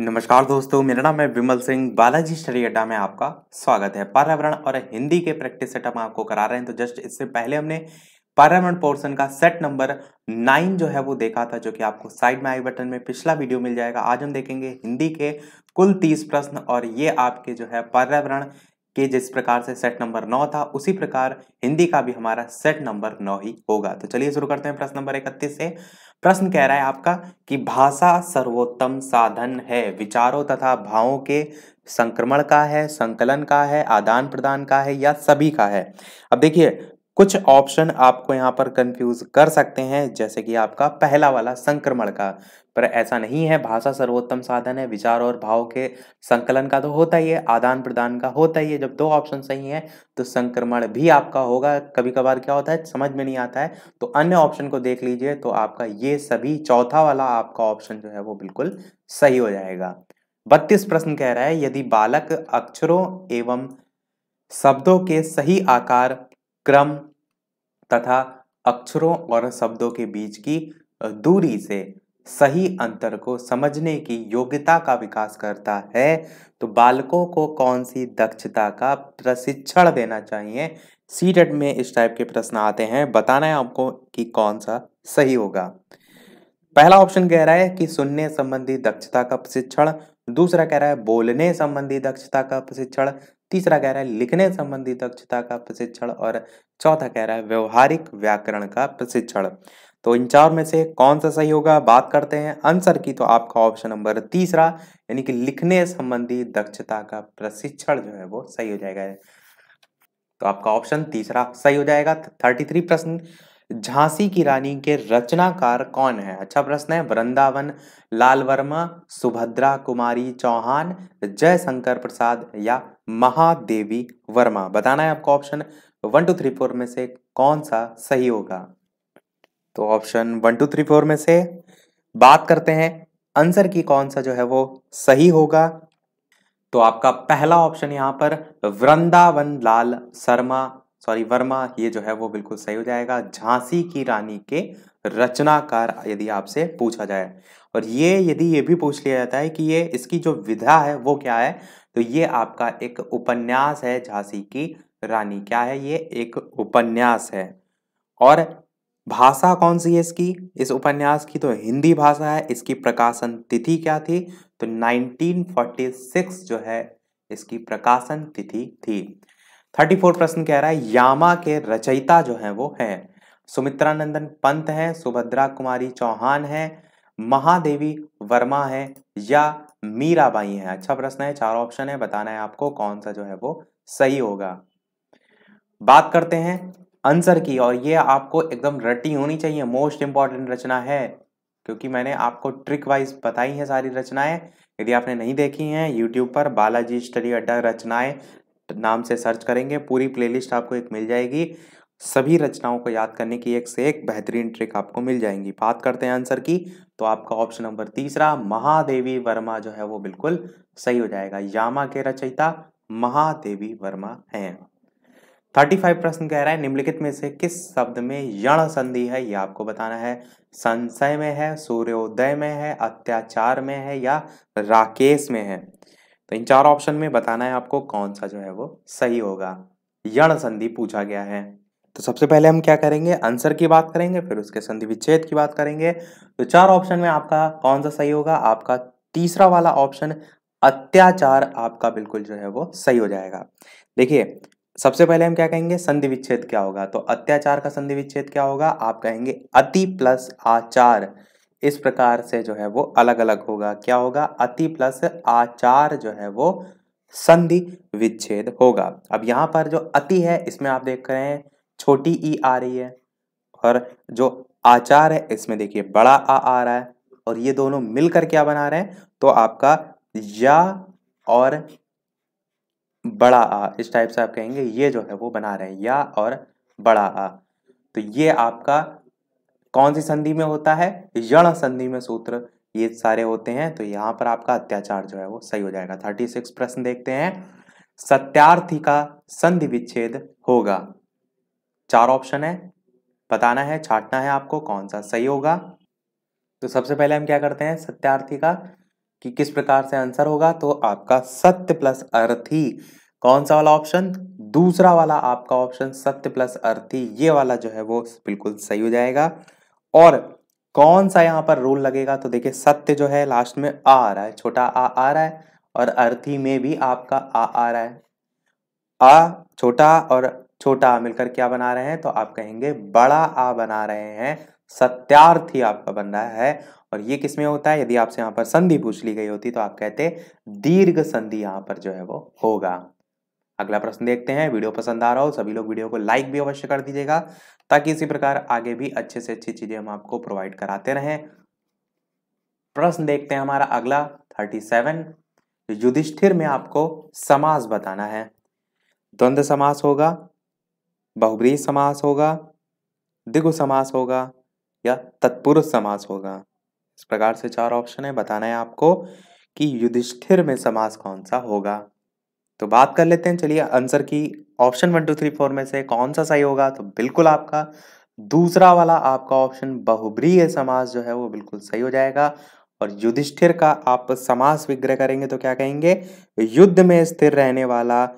नमस्कार दोस्तों मेरा नाम है विमल सिंह बालाजी स्टडी अड्डा में आपका स्वागत है पर्यावरण और हिंदी के प्रैक्टिस सेट हम आपको करा रहे हैं तो जस्ट इससे पहले हमने पर्यावरण पोर्शन का सेट नंबर नाइन जो है वो देखा था जो कि आपको साइड में आई बटन में पिछला वीडियो मिल जाएगा आज हम देखेंगे हिंदी के कुल तीस प्रश्न और ये आपके जो है पर्यावरण के जिस प्रकार से सेट नंबर नौ था उसी प्रकार हिंदी का भी हमारा सेट नंबर नौ ही होगा तो चलिए शुरू करते हैं प्रश्न नंबर इकतीस से प्रश्न कह रहा है आपका कि भाषा सर्वोत्तम साधन है विचारों तथा भावों के संक्रमण का है संकलन का है आदान प्रदान का है या सभी का है अब देखिए कुछ ऑप्शन आपको यहाँ पर कंफ्यूज कर सकते हैं जैसे कि आपका पहला वाला संक्रमण का पर ऐसा नहीं है भाषा सर्वोत्तम साधन है विचार और भाव के संकलन का तो होता ही है आदान प्रदान का होता ही है जब दो ऑप्शन सही है तो संक्रमण भी आपका होगा कभी कभार क्या होता है समझ में नहीं आता है तो अन्य ऑप्शन को देख लीजिए तो आपका ये सभी चौथा वाला आपका ऑप्शन जो है वो बिल्कुल सही हो जाएगा बत्तीस प्रश्न कह रहा है यदि बालक अक्षरों एवं शब्दों के सही आकार क्रम तथा अक्षरों और शब्दों के बीच की दूरी से सही अंतर को समझने की योग्यता का विकास करता है तो बालकों को कौन सी दक्षता का प्रशिक्षण देना चाहिए सी में इस टाइप के प्रश्न आते हैं बताना है आपको कि कौन सा सही होगा पहला ऑप्शन कह रहा है कि सुनने संबंधी दक्षता का प्रशिक्षण दूसरा कह रहा है बोलने संबंधी दक्षता का प्रशिक्षण तीसरा कह रहा है लिखने संबंधी दक्षता का प्रशिक्षण और चौथा कह रहा है व्यवहारिक व्याकरण का प्रशिक्षण तो इन चार में से कौन सा सही होगा बात करते हैं आंसर की तो आपका ऑप्शन नंबर तीसरा यानी कि लिखने संबंधी दक्षता का प्रशिक्षण जो है वो सही हो जाएगा तो आपका ऑप्शन तीसरा सही हो जाएगा थर्टी थ्री प्रश्न झांसी की रानी के रचनाकार कौन है अच्छा प्रश्न है वृंदावन लाल वर्मा सुभद्रा कुमारी चौहान जयशंकर प्रसाद या महादेवी वर्मा बताना है आपको option one two three four में से कौन सा सही होगा तो option one two three four में से बात करते हैं आंसर की कौन सा जो है वो सही होगा तो आपका पहला ऑप्शन यहां पर वृंदावन लाल शर्मा सॉरी वर्मा ये जो है वो बिल्कुल सही हो जाएगा झांसी की रानी के रचनाकार यदि आपसे पूछा जाए और ये यदि ये भी पूछ लिया जाता है कि ये इसकी जो विधा है वो क्या है तो ये आपका एक उपन्यास है झांसी की रानी क्या है ये एक उपन्यास है और भाषा कौन सी है इसकी इस उपन्यास की तो हिंदी भाषा है इसकी प्रकाशन तिथि क्या थी तो 1946 जो है इसकी प्रकाशन तिथि थी 34 प्रश्न कह रहा है यामा के रचयिता जो है वो है सुमित्रानंदन पंत हैं सुभद्रा कुमारी चौहान हैं महादेवी वर्मा हैं या मीराबाई हैं अच्छा प्रश्न है चार ऑप्शन है बताना है आपको कौन सा जो है वो सही होगा बात करते हैं आंसर की और ये आपको एकदम रटी होनी चाहिए मोस्ट इंपॉर्टेंट रचना है क्योंकि मैंने आपको ट्रिक वाइज बताई है सारी रचनाएं यदि आपने नहीं देखी हैं यूट्यूब पर बालाजी स्टडी अड्डा रचनाएं नाम से सर्च करेंगे पूरी प्लेलिस्ट आपको एक मिल जाएगी सभी रचनाओं को याद करने की एक से एक बेहतरीन ट्रिक आपको मिल जाएंगी बात करते हैं आंसर की तो आपका ऑप्शन नंबर तीसरा महादेवी वर्मा जो है वो बिल्कुल सही हो जाएगा यामा के रचयिता महादेवी वर्मा हैं थर्टी फाइव प्रश्न कह रहा है निम्नलिखित में से किस शब्द में यण संधि है यह आपको बताना है संशय में है सूर्योदय में है अत्याचार में है या राकेश में है तो इन चार ऑप्शन में बताना है आपको कौन सा जो है वो सही होगा यण संधि पूछा गया है तो सबसे पहले हम क्या करेंगे आंसर की बात करेंगे फिर उसके संधि विच्छेद की बात करेंगे तो चार ऑप्शन में आपका कौन सा सही होगा आपका तीसरा वाला ऑप्शन अत्याचार आपका बिल्कुल जो है वो सही हो जाएगा देखिए सबसे पहले हम क्या कहेंगे संधि विच्छेद क्या होगा तो अत्याचार का संधि विच्छेद क्या होगा आप कहेंगे अति प्लस आचार इस प्रकार से जो है वो अलग अलग होगा क्या होगा अति प्लस आचार जो है वो संधि विच्छेद होगा अब यहां पर जो अति है इसमें आप देख रहे हैं छोटी ई आ रही है और जो आचार है इसमें देखिए बड़ा आ आ रहा है और ये दोनों मिलकर क्या बना रहे हैं तो आपका या और बड़ा आ इस टाइप से आप कहेंगे ये जो है वो बना रहे हैं या और बड़ा आ तो ये आपका कौन सी संधि में होता है यण संधि में सूत्र ये सारे होते हैं तो यहां पर आपका अत्याचार जो है वो सही हो जाएगा थर्टी सिक्स प्रश्न देखते हैं सत्यार्थी का संधि विच्छेद होगा चार ऑप्शन है बताना है छाटना है आपको कौन सा सही होगा तो सबसे पहले हम क्या करते हैं सत्यार्थी का कि किस प्रकार से आंसर होगा तो आपका सत्य प्लस अर्थी कौन सा वाला ऑप्शन दूसरा वाला आपका ऑप्शन सत्य प्लस अर्थी ये वाला जो है वो बिल्कुल सही हो जाएगा और कौन सा यहाँ पर रूल लगेगा तो देखिए सत्य जो है लास्ट में आ आ रहा है छोटा आ आ रहा है और अर्थी में भी आपका आ आ रहा है आ छोटा और छोटा आ मिलकर क्या बना रहे हैं तो आप कहेंगे बड़ा आ बना रहे हैं सत्यार्थी आपका बन रहा है और ये किसमें होता है यदि आपसे यहाँ पर संधि पूछ ली गई होती तो आप कहते दीर्घ संधि यहाँ पर जो है वो होगा अगला प्रश्न देखते हैं वीडियो पसंद आ रहा हो सभी लोग वीडियो को लाइक भी अवश्य कर दीजिएगा ताकि इसी प्रकार आगे भी अच्छे से अच्छी चीजें हम आपको प्रोवाइड कराते रहें प्रश्न देखते हैं हमारा अगला थर्टी सेवन युधिष्ठिर में आपको समास बताना है द्वंद्व समास होगा बहुब्रीय समास होगा दिगु समास होगा या तत्पुरुष समास होगा इस प्रकार से चार ऑप्शन है बताना है आपको कि युधिष्ठिर में समास कौन सा होगा तो बात कर लेते हैं चलिए आंसर की option one two three four में से कौन सा सही होगा तो बिल्कुल आपका दूसरा वाला आपका ऑप्शन बहुब्रीय समास जो है वो बिल्कुल सही हो जाएगा और युधिष्ठिर का आप समास विग्रह करेंगे तो क्या कहेंगे युद्ध में स्थिर रहने वाला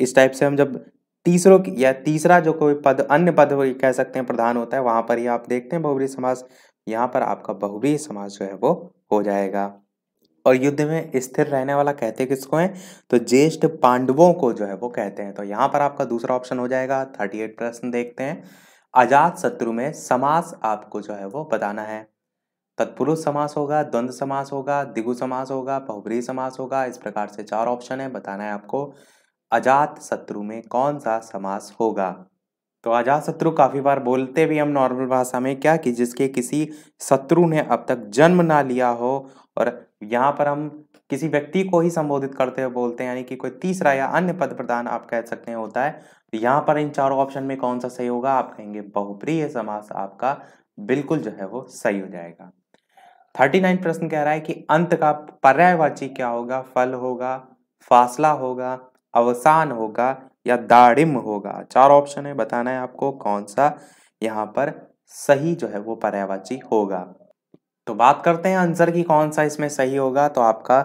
इस टाइप से हम जब तीसरों की या तीसरा जो कोई पद अन्य पद कह सकते हैं प्रधान होता है वहां पर ही आप देखते हैं बहुबरी समास यहाँ पर आपका बहुवी समाज जो है वो हो जाएगा और युद्ध में स्थिर रहने वाला कहते किसको हैं तो ज्येष्ठ पांडवों को जो है वो कहते हैं तो यहाँ पर आपका दूसरा ऑप्शन हो जाएगा थर्टी एट प्रश्न देखते हैं अजात शत्रु में समास आपको जो है वो बताना है तत्पुरुष समास होगा द्वंद्व समास होगा दिगु समास होगा बहुबरी समास होगा इस प्रकार से चार ऑप्शन है बताना है आपको अजात शत्रु में कौन सा समास होगा तो अजात शत्रु काफ़ी बार बोलते भी हम नॉर्मल भाषा में क्या कि जिसके किसी शत्रु ने अब तक जन्म ना लिया हो और यहाँ पर हम किसी व्यक्ति को ही संबोधित करते हुए बोलते हैं यानी कि कोई तीसरा या अन्य पद प्रदान आप कह सकते हैं होता है तो यहाँ पर इन चारों ऑप्शन में कौन सा सही होगा आप कहेंगे बहुप्रिय समास आपका बिल्कुल जो है वो सही हो जाएगा थर्टी नाइन प्रश्न कह रहा है कि अंत का पर्यायवाची क्या होगा फल होगा फासला होगा अवसान होगा या दाड़िम होगा चार ऑप्शन है बताना है आपको कौन सा यहाँ पर सही जो है वो पर्यावाची होगा तो बात करते हैं आंसर की कौन सा इसमें सही होगा तो आपका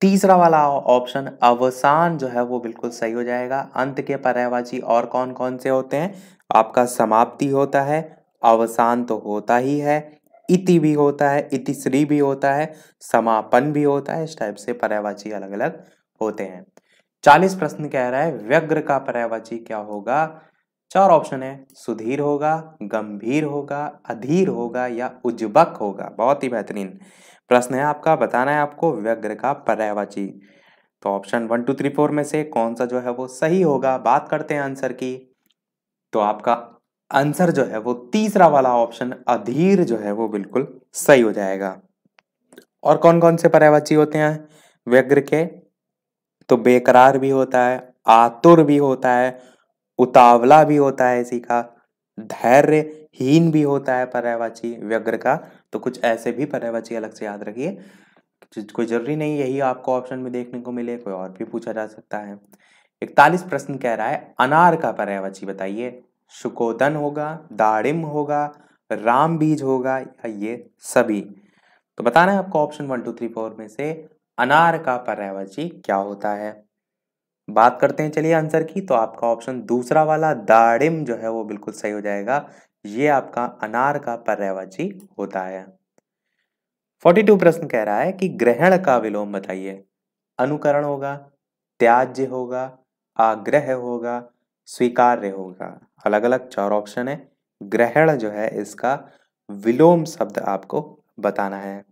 तीसरा वाला ऑप्शन अवसान जो है वो बिल्कुल सही हो जाएगा अंत के पर्यावाची और कौन कौन से होते हैं आपका समाप्ति होता है अवसान तो होता ही है इति भी होता है इतिश्री भी होता है समापन भी होता है इस टाइप से पर्यावाची अलग अलग होते हैं चालीस प्रश्न कह रहा है व्यग्र का पर्यावाची क्या होगा चार ऑप्शन है सुधीर होगा गंभीर होगा अधीर होगा या उज्बक होगा बहुत ही बेहतरीन प्रश्न है आपका बताना है आपको व्यग्र का पर्यावाची तो option one two three four में से कौन सा जो है वो सही होगा बात करते हैं आंसर की तो आपका आंसर जो है वो तीसरा वाला ऑप्शन अधीर जो है वो बिल्कुल सही हो जाएगा और कौन कौन से पर्यावाची होते हैं व्यग्र के तो बेकरार भी होता है आतुर भी होता है उतावला भी होता है इसी का धैर्यहीन भी होता है पर्यावाची व्यग्र का तो कुछ ऐसे भी पर्यावाची अलग से याद रखिए कोई जरूरी नहीं यही आपको ऑप्शन में देखने को मिले कोई और भी पूछा जा सकता है इकतालीस प्रश्न कह रहा है अनार का पर्यावाची बताइए शुकोदन होगा दाड़िम होगा राम बीज होगा या ये सभी तो बताना है आपको option one two three four में से अनार का पर्यायवाची क्या होता है बात करते हैं चलिए आंसर की तो आपका ऑप्शन दूसरा वाला दाड़िम जो है वो बिल्कुल सही हो जाएगा ये आपका अनार का पर्यायवाची होता है 42 प्रश्न कह रहा है कि ग्रहण का विलोम बताइए अनुकरण होगा त्याज्य होगा आग्रह होगा स्वीकार्य होगा अलग अलग चार ऑप्शन है ग्रहण जो है इसका विलोम शब्द आपको बताना है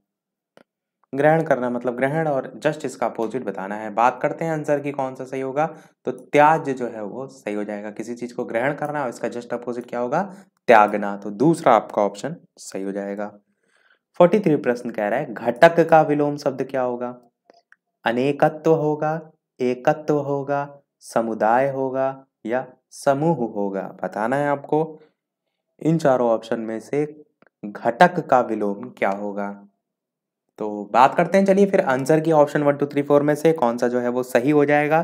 ग्रहण करना मतलब ग्रहण और जस्ट इसका अपोजिट बताना है बात करते हैं आंसर की कौन सा सही होगा तो त्याज जो है वो सही हो जाएगा किसी चीज़ को ग्रहण करना और इसका जस्ट अपोजिट क्या होगा त्यागना तो दूसरा आपका ऑप्शन सही हो जाएगा फोर्टी थ्री प्रश्न कह रहा है घटक का विलोम शब्द क्या होगा अनेकत्व होगा एकत्व होगा समुदाय होगा या समूह होगा बताना है आपको इन चारों ऑप्शन में से घटक का विलोम क्या होगा तो बात करते हैं चलिए फिर आंसर की option one two three four में से कौन सा जो है वो सही हो जाएगा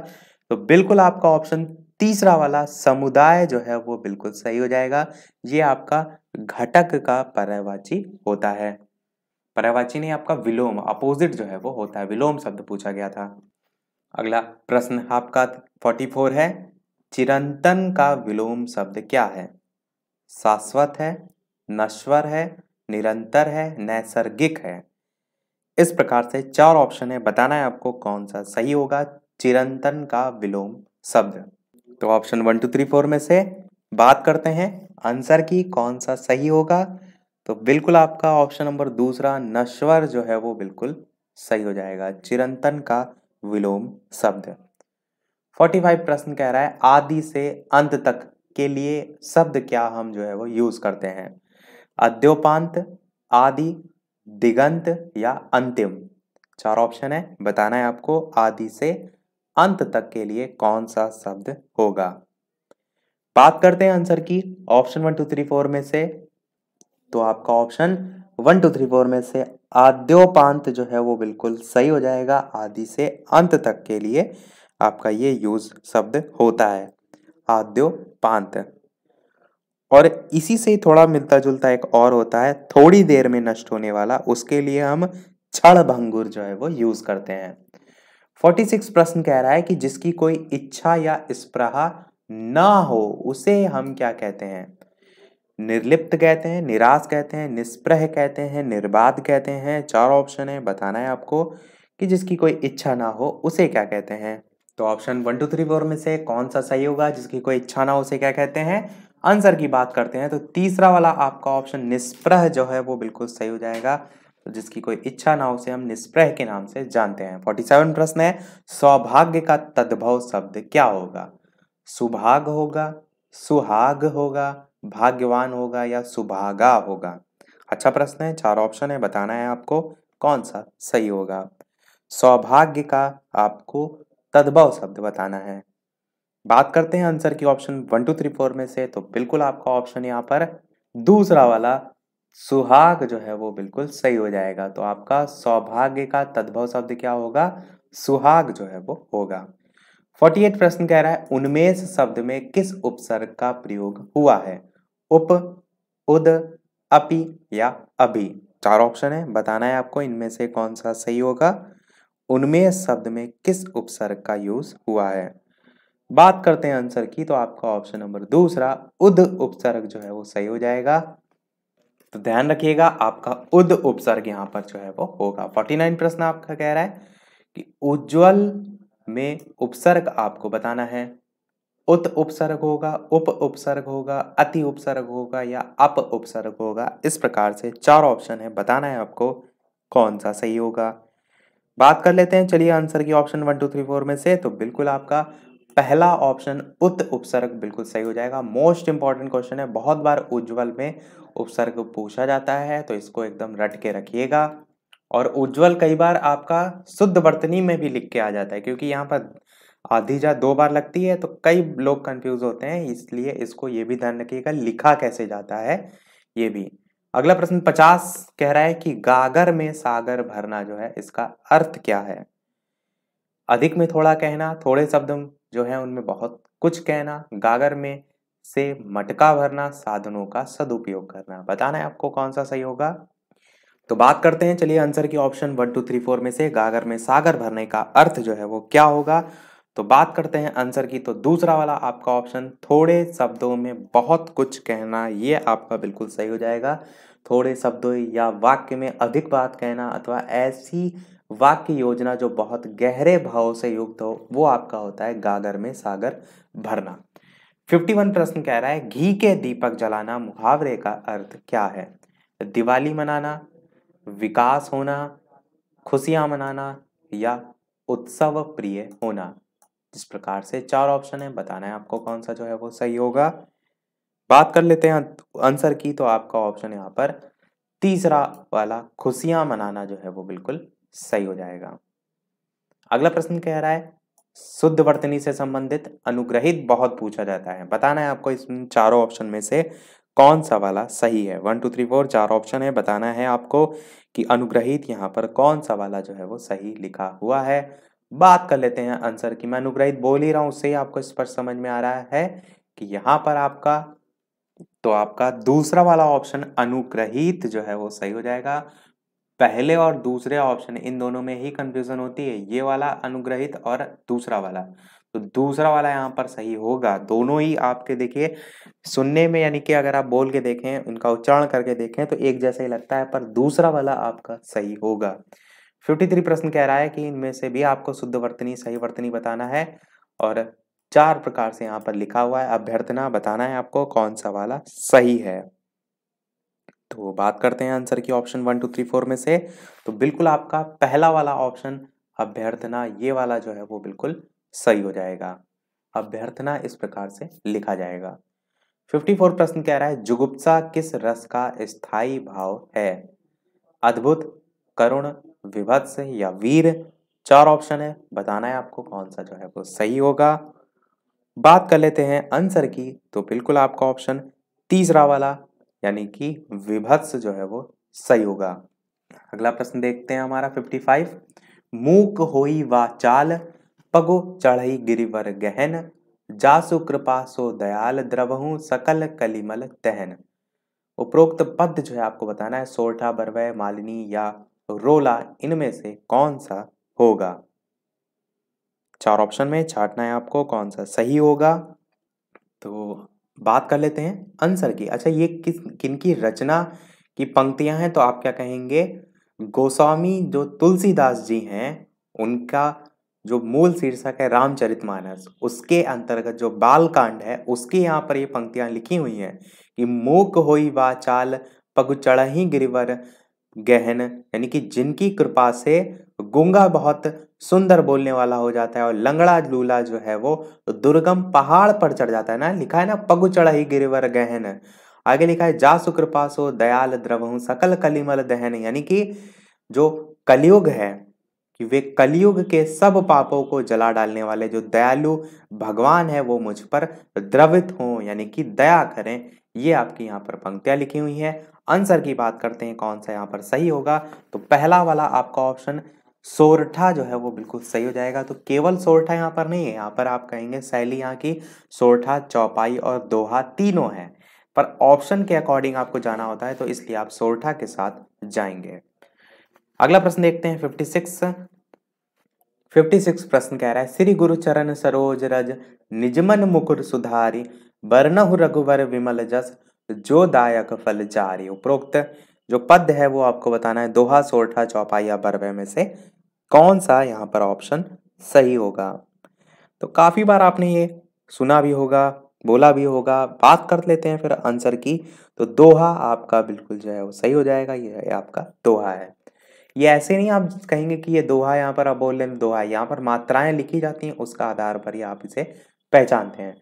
तो बिल्कुल आपका ऑप्शन तीसरा वाला समुदाय जो है वो बिल्कुल सही हो जाएगा ये आपका घटक का पर्यावाची होता है पर्यावाची नहीं आपका विलोम अपोजिट जो है वो होता है विलोम शब्द पूछा गया था अगला प्रश्न आपका फोर्टी फोर है चिरंतन का विलोम शब्द क्या है शाश्वत है नश्वर है निरंतर है नैसर्गिक है इस प्रकार से चार ऑप्शन है बताना है आपको कौन सा सही होगा चिरंतन का विलोम शब्द तो option one two three four में से बात करते हैं आंसर की कौन सा सही होगा तो बिल्कुल आपका ऑप्शन नंबर दूसरा नश्वर जो है वो बिल्कुल सही हो जाएगा चिरंतन का विलोम शब्द 45 प्रश्न कह रहा है आदि से अंत तक के लिए शब्द क्या हम जो है वो यूज करते हैं अद्योपांत आदि दिगंत या अंतिम चार ऑप्शन है बताना है आपको आदि से अंत तक के लिए कौन सा शब्द होगा बात करते हैं आंसर की option one two three four में से तो आपका option one two three four में से आद्योपांत जो है वो बिल्कुल सही हो जाएगा आदि से अंत तक के लिए आपका ये यूज शब्द होता है आद्योपांत और इसी से ही थोड़ा मिलता जुलता एक और होता है थोड़ी देर में नष्ट होने वाला उसके लिए हम क्षण भंगुर जो है वो यूज करते हैं 46 प्रश्न कह रहा है कि जिसकी कोई इच्छा या स्प्रहा ना हो उसे हम क्या कहते हैं निर्लिप्त कहते हैं निराश कहते हैं निष्प्रह कहते हैं निर्बाध कहते हैं चार ऑप्शन है बताना है आपको कि जिसकी कोई इच्छा ना हो उसे क्या कहते हैं तो option one two three four में से कौन सा सही होगा जिसकी कोई इच्छा ना हो उसे क्या कहते हैं आंसर की बात करते हैं तो तीसरा वाला आपका ऑप्शन निष्प्रह जो है वो बिल्कुल सही हो जाएगा तो जिसकी कोई इच्छा ना हो उसे हम निष्प्रह के नाम से जानते हैं फोर्टी सेवन प्रश्न है सौभाग्य का तद्भव शब्द क्या होगा सुभाग होगा सुहाग होगा भाग्यवान होगा या सुभागा होगा अच्छा प्रश्न है चार ऑप्शन है बताना है आपको कौन सा सही होगा सौभाग्य का आपको तद्भव शब्द बताना है बात करते हैं आंसर की option one two three four में से तो बिल्कुल आपका ऑप्शन यहाँ पर दूसरा वाला सुहाग जो है वो बिल्कुल सही हो जाएगा तो आपका सौभाग्य का तद्भव शब्द क्या होगा सुहाग जो है वो होगा 48 प्रश्न कह रहा है उन्मेष शब्द में किस उपसर्ग का प्रयोग हुआ है उप उद अपि या अभी चार ऑप्शन है बताना है आपको इनमें से कौन सा सही होगा उनमें शब्द में किस उपसर्ग का यूज हुआ है बात करते हैं आंसर की तो आपका ऑप्शन नंबर दूसरा उद उपसर्ग जो है वो सही हो जाएगा तो ध्यान रखिएगा आपका उद उपसर्ग यहां पर जो है वो होगा फोर्टी नाइन प्रश्न आपका कह रहा है कि उज्ज्वल में उपसर्ग आपको बताना है उत उपसर्ग होगा उप उपसर्ग होगा अति उपसर्ग होगा या अप उपसर्ग होगा इस प्रकार से चार ऑप्शन है बताना है आपको कौन सा सही होगा बात कर लेते हैं चलिए आंसर की option one two three four में से तो बिल्कुल आपका पहला ऑप्शन उत उपसर्ग बिल्कुल सही हो जाएगा मोस्ट इंपॉर्टेंट क्वेश्चन है बहुत बार उज्जवल में उपसर्ग पूछा जाता है तो इसको एकदम रट के रखिएगा और उज्जवल कई बार आपका शुद्ध बर्तनी में भी लिख के आ जाता है क्योंकि यहाँ पर आधी जा दो बार लगती है तो कई लोग कंफ्यूज होते हैं इसलिए इसको ये भी ध्यान रखिएगा लिखा कैसे जाता है ये भी अगला प्रश्न पचास कह रहा है कि गागर में सागर भरना जो है इसका अर्थ क्या है अधिक में थोड़ा कहना थोड़े शब्द जो है उनमें बहुत कुछ कहना गागर में से मटका भरना साधनों का सदुपयोग करना बताना है आपको कौन सा सही होगा तो बात करते हैं चलिए आंसर की option one two three four में से गागर में सागर भरने का अर्थ जो है वो क्या होगा तो बात करते हैं आंसर की तो दूसरा वाला आपका ऑप्शन थोड़े शब्दों में बहुत कुछ कहना ये आपका बिल्कुल सही हो जाएगा थोड़े शब्दों या वाक्य में अधिक बात कहना अथवा ऐसी वाक्य योजना जो बहुत गहरे भाव से युक्त हो वो आपका होता है गागर में सागर भरना 51 प्रश्न कह रहा है घी के दीपक जलाना मुहावरे का अर्थ क्या है दिवाली मनाना विकास होना खुशियां मनाना या उत्सव प्रिय होना जिस प्रकार से चार ऑप्शन है बताना है आपको कौन सा जो है वो सही होगा बात कर लेते हैं आंसर की तो आपका ऑप्शन यहाँ पर तीसरा वाला खुशियां मनाना जो है वो बिल्कुल सही हो जाएगा अगला प्रश्न कह रहा है शुद्ध वर्तनी से संबंधित अनुग्रहित बहुत पूछा जाता है बताना है आपको इस चारों ऑप्शन में से कौन सा वाला सही है वन टू थ्री फोर चार ऑप्शन है बताना है आपको कि अनुग्रहित यहाँ पर कौन सा वाला जो है वो सही लिखा हुआ है बात कर लेते हैं आंसर की मैं अनुग्रहित बोल ही रहा हूं उससे ही आपको स्पष्ट समझ में आ रहा है कि यहाँ पर आपका तो आपका दूसरा वाला ऑप्शन अनुग्रहित जो है वो सही हो जाएगा पहले और दूसरे ऑप्शन इन दोनों में ही कंफ्यूजन होती है ये वाला अनुग्रहित और दूसरा वाला तो दूसरा वाला यहाँ पर सही होगा दोनों ही आपके देखिए सुनने में यानी कि अगर आप बोल के देखें उनका उच्चारण करके देखें तो एक जैसा ही लगता है पर दूसरा वाला आपका सही होगा फिफ्टी थ्री प्रश्न कह रहा है कि इनमें से भी आपको शुद्ध वर्तनी सही वर्तनी बताना है और चार प्रकार से यहाँ पर लिखा हुआ है अभ्यर्थना बताना है आपको कौन सा वाला सही है तो बात करते हैं आंसर की option one two three four में से तो बिल्कुल आपका पहला वाला ऑप्शन अभ्यर्थना ये वाला जो है वो बिल्कुल सही हो जाएगा अभ्यर्थना इस प्रकार से लिखा जाएगा 54 प्रश्न कह रहा है जुगुप्सा किस रस का स्थाई भाव है अद्भुत करुण विभत्स या वीर चार ऑप्शन है बताना है आपको कौन सा जो है वो सही होगा बात कर लेते हैं आंसर की तो बिल्कुल आपका ऑप्शन तीसरा वाला यानी कि विभत्स जो है वो सही होगा अगला प्रश्न देखते हैं हमारा 55 मूक हो चाल पगो चढ़ई गिरिवर गहन जासु कृपा सो दयाल द्रवहु सकल कलिमल तहन उपरोक्त पद जो है आपको बताना है सोरठा बरवय मालिनी या रोला इनमें से कौन सा होगा चार ऑप्शन में छाटना है आपको कौन सा सही होगा तो बात कर लेते हैं आंसर की अच्छा ये किस किन की रचना की पंक्तियां हैं तो आप क्या कहेंगे गोस्वामी जो तुलसीदास जी हैं उनका जो मूल शीर्षक है रामचरितमानस उसके अंतर्गत जो बाल कांड है उसके यहाँ पर ये पंक्तियां लिखी हुई हैं कि मूक होई चाल पग चढ़ही गिरिवर गहन यानी कि जिनकी कृपा से गुंगा बहुत सुंदर बोलने वाला हो जाता है और लंगड़ा लूला जो है वो दुर्गम पहाड़ पर चढ़ जाता है ना लिखा है ना पगु चढ़ ही गिरवर गहन आगे लिखा है जा सुकृपासो दयाल हूं सकल कलिमल दहन यानी कि जो कलयुग है कि वे कलयुग के सब पापों को जला डालने वाले जो दयालु भगवान है वो मुझ पर द्रवित हो यानी कि दया करें ये आपकी यहाँ पर पंक्तियां लिखी हुई है आंसर की बात करते हैं कौन सा यहाँ पर सही होगा तो पहला वाला आपका ऑप्शन सोरठा जो है वो बिल्कुल सही हो जाएगा तो केवल सोरठा यहाँ पर नहीं है यहाँ पर आप कहेंगे शैली यहाँ की सोरठा चौपाई और दोहा तीनों हैं पर ऑप्शन के अकॉर्डिंग आपको जाना होता है तो इसलिए आप सोरठा के साथ जाएंगे अगला प्रश्न देखते हैं फिफ्टी सिक्स फिफ्टी सिक्स प्रश्न कह रहा है श्री गुरु चरण सरोज रज निजमन मुकुर सुधारी बरनहु रघुवर विमल जस जो दायक फल चारी उपरोक्त जो पद है वो आपको बताना है दोहा सोरठा चौपाई या बरवे में से कौन सा यहाँ पर ऑप्शन सही होगा तो काफ़ी बार आपने ये सुना भी होगा बोला भी होगा बात कर लेते हैं फिर आंसर की तो दोहा आपका बिल्कुल जो है वो सही हो जाएगा ये आपका दोहा है ये ऐसे नहीं आप कहेंगे कि ये दोहा यहाँ पर आप बोल दोहा यहाँ पर मात्राएं लिखी जाती हैं उसका आधार पर ही आप इसे पहचानते हैं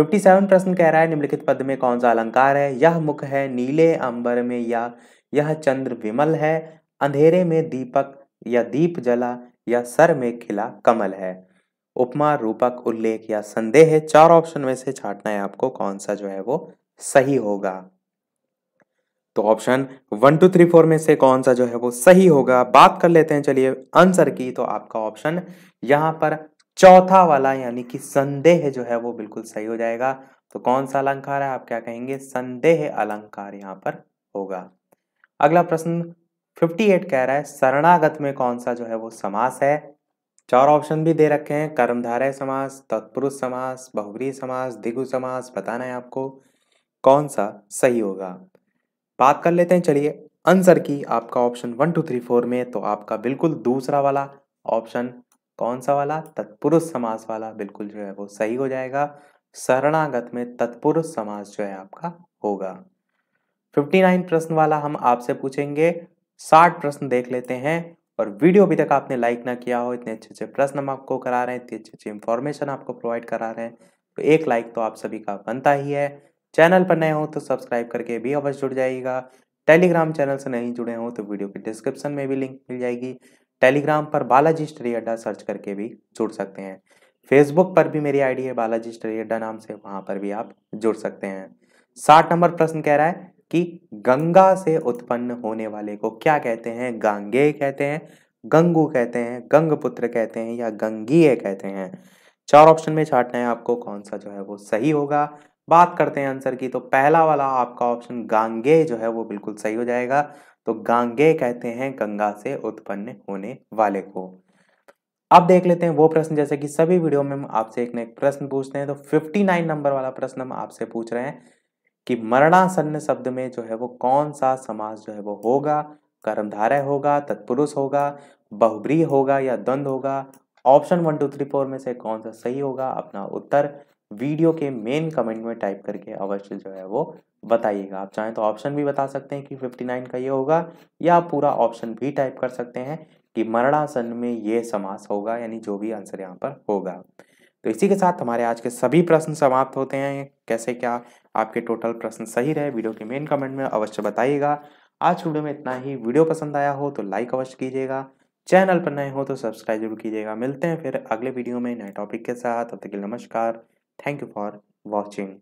57 प्रश्न कह रहा है निम्नलिखित पद में कौन सा अलंकार है यह मुख है नीले अंबर में या यह चंद्र विमल है अंधेरे में दीपक या दीप जला या सर में खिला कमल है उपमा रूपक उल्लेख या संदेह चार ऑप्शन में से छाटना है आपको कौन सा जो है वो सही होगा तो option one two three four में से कौन सा जो है वो सही होगा बात कर लेते हैं चलिए आंसर की तो आपका ऑप्शन यहां पर चौथा वाला यानी कि संदेह जो है वो बिल्कुल सही हो जाएगा तो कौन सा अलंकार है आप क्या कहेंगे संदेह अलंकार यहां पर होगा अगला प्रश्न 58 कह रहा है शरणागत में कौन सा जो है वो समास है चार ऑप्शन भी दे रखे हैं कर्मधारय समास तत्पुरुष समास बहुग्री समास दिगु समास बताना है आपको कौन सा सही होगा बात कर लेते हैं चलिए आंसर की आपका option one two three four में तो आपका बिल्कुल दूसरा वाला ऑप्शन कौन सा वाला तत्पुरुष समास वाला बिल्कुल जो है वो सही हो जाएगा शरणागत में तत्पुरुष समास जो है आपका होगा 59 प्रश्न वाला हम आपसे पूछेंगे साठ प्रश्न देख लेते हैं और वीडियो अभी तक आपने लाइक ना किया हो इतने अच्छे अच्छे प्रश्न हम आपको करा रहे हैं इतनी अच्छी अच्छी इन्फॉर्मेशन आपको प्रोवाइड करा रहे हैं तो एक लाइक तो आप सभी का बनता ही है चैनल पर नए हो तो सब्सक्राइब करके भी अवश्य जुड़ जाइएगा टेलीग्राम चैनल से नहीं जुड़े हों तो वीडियो के डिस्क्रिप्शन में भी लिंक मिल जाएगी टेलीग्राम पर बालाजी स्टडी अड्डा सर्च करके भी जुड़ सकते हैं फेसबुक पर भी मेरी आईडी है बालाजी स्टडी अड्डा नाम से वहां पर भी आप जुड़ सकते हैं साठ नंबर प्रश्न कह रहा है कि गंगा से उत्पन्न होने वाले को क्या कहते हैं गांगे कहते हैं गंगू कहते हैं गंगपुत्र कहते हैं या गंगीय कहते हैं चार ऑप्शन में छाटना है आपको कौन सा जो है वो सही होगा बात करते हैं आंसर की तो पहला वाला आपका ऑप्शन गांगे जो है वो बिल्कुल सही हो जाएगा तो गांगे कहते हैं गंगा से उत्पन्न होने वाले को अब देख लेते हैं वो प्रश्न जैसे कि सभी वीडियो में हम आपसे एक ना एक प्रश्न पूछते हैं तो 59 नंबर वाला प्रश्न हम आपसे पूछ रहे हैं कि मरणासन्न शब्द में जो है वो कौन सा समास जो है वो होगा कर्मधारय होगा तत्पुरुष होगा बहुब्री होगा या द्वंद होगा option one two three four में से कौन सा सही होगा अपना उत्तर वीडियो के मेन कमेंट में टाइप करके अवश्य जो है वो बताइएगा आप चाहें तो ऑप्शन भी बता सकते हैं कि 59 का ये होगा या पूरा ऑप्शन भी टाइप कर सकते हैं कि मरणासन में ये समास होगा यानी जो भी आंसर यहाँ पर होगा तो इसी के साथ हमारे आज के सभी प्रश्न समाप्त होते हैं कैसे क्या आपके टोटल प्रश्न सही रहे वीडियो के मेन कमेंट में अवश्य बताइएगा आज वीडियो में इतना ही वीडियो पसंद आया हो तो लाइक अवश्य कीजिएगा चैनल पर नए हो तो सब्सक्राइब जरूर कीजिएगा मिलते हैं फिर अगले वीडियो में नए टॉपिक के साथ तब तक के नमस्कार थैंक यू फॉर वॉचिंग